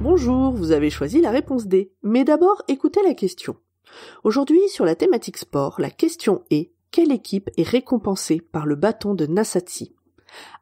Bonjour, vous avez choisi la réponse D. Mais d'abord, écoutez la question. Aujourd'hui, sur la thématique sport, la question est quelle équipe est récompensée par le bâton de Nassatsi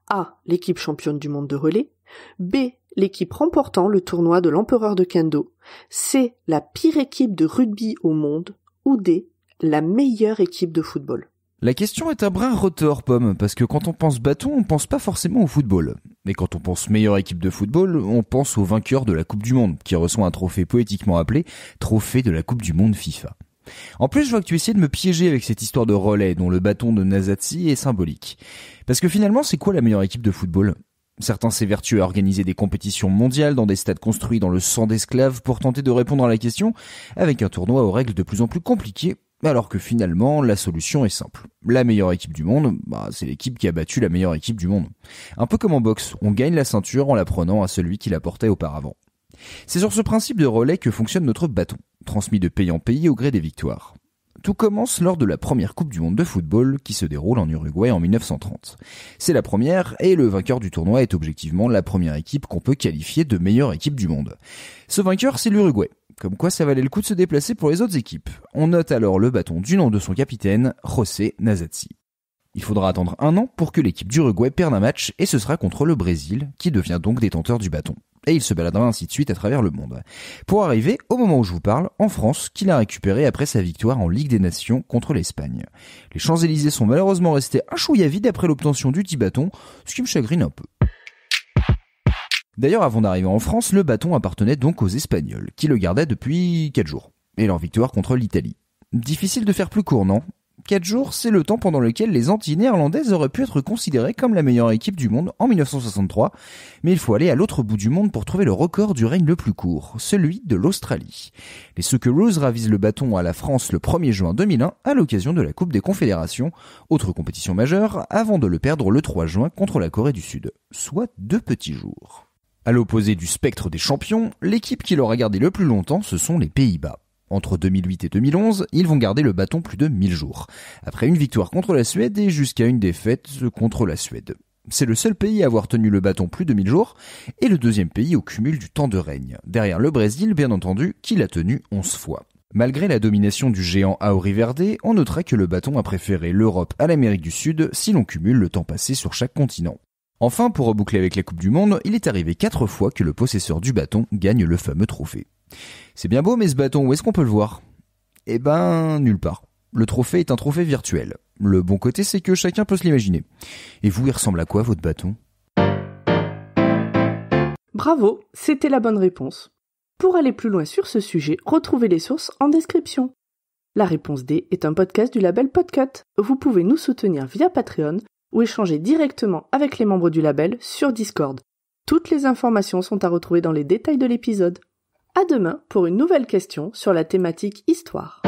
A. L'équipe championne du monde de relais. B l'équipe remportant le tournoi de l'empereur de Kendo. C'est la pire équipe de rugby au monde, ou D, la meilleure équipe de football. La question est un brin retors pomme, parce que quand on pense bâton, on pense pas forcément au football. Mais quand on pense meilleure équipe de football, on pense au vainqueur de la Coupe du Monde, qui reçoit un trophée poétiquement appelé Trophée de la Coupe du Monde FIFA. En plus, je vois que tu essaies de me piéger avec cette histoire de relais dont le bâton de Nazatsi est symbolique. Parce que finalement, c'est quoi la meilleure équipe de football Certains s'évertuent à organiser des compétitions mondiales dans des stades construits dans le sang d'esclaves pour tenter de répondre à la question, avec un tournoi aux règles de plus en plus compliquées, alors que finalement la solution est simple. La meilleure équipe du monde, bah, c'est l'équipe qui a battu la meilleure équipe du monde. Un peu comme en boxe, on gagne la ceinture en la prenant à celui qui la portait auparavant. C'est sur ce principe de relais que fonctionne notre bâton, transmis de pays en pays au gré des victoires. Tout commence lors de la première Coupe du Monde de football qui se déroule en Uruguay en 1930. C'est la première et le vainqueur du tournoi est objectivement la première équipe qu'on peut qualifier de meilleure équipe du monde. Ce vainqueur, c'est l'Uruguay. Comme quoi ça valait le coup de se déplacer pour les autres équipes. On note alors le bâton du nom de son capitaine, José Nazazzi. Il faudra attendre un an pour que l'équipe d'Uruguay perde un match et ce sera contre le Brésil, qui devient donc détenteur du bâton et il se baladera ainsi de suite à travers le monde. Pour arriver au moment où je vous parle, en France, qu'il a récupéré après sa victoire en Ligue des Nations contre l'Espagne. Les Champs-Élysées sont malheureusement restés un chouïa vide après l'obtention du petit bâton, ce qui me chagrine un peu. D'ailleurs, avant d'arriver en France, le bâton appartenait donc aux Espagnols, qui le gardaient depuis 4 jours, et leur victoire contre l'Italie. Difficile de faire plus court, non 4 jours, c'est le temps pendant lequel les Antilles néerlandaises auraient pu être considérées comme la meilleure équipe du monde en 1963, mais il faut aller à l'autre bout du monde pour trouver le record du règne le plus court, celui de l'Australie. Les Socceroos ravisent le bâton à la France le 1er juin 2001 à l'occasion de la Coupe des Confédérations, autre compétition majeure, avant de le perdre le 3 juin contre la Corée du Sud, soit deux petits jours. À l'opposé du spectre des champions, l'équipe qui l'aura gardé le plus longtemps, ce sont les Pays-Bas. Entre 2008 et 2011, ils vont garder le bâton plus de 1000 jours, après une victoire contre la Suède et jusqu'à une défaite contre la Suède. C'est le seul pays à avoir tenu le bâton plus de 1000 jours et le deuxième pays au cumul du temps de règne, derrière le Brésil bien entendu qui l'a tenu 11 fois. Malgré la domination du géant Verde, on notera que le bâton a préféré l'Europe à l'Amérique du Sud si l'on cumule le temps passé sur chaque continent. Enfin, pour reboucler avec la Coupe du Monde, il est arrivé 4 fois que le possesseur du bâton gagne le fameux trophée. C'est bien beau, mais ce bâton, où est-ce qu'on peut le voir Eh ben, nulle part. Le trophée est un trophée virtuel. Le bon côté, c'est que chacun peut se l'imaginer. Et vous, il ressemble à quoi votre bâton Bravo, c'était la bonne réponse. Pour aller plus loin sur ce sujet, retrouvez les sources en description. La réponse D est un podcast du label Podcut. Vous pouvez nous soutenir via Patreon ou échanger directement avec les membres du label sur Discord. Toutes les informations sont à retrouver dans les détails de l'épisode. À demain pour une nouvelle question sur la thématique histoire.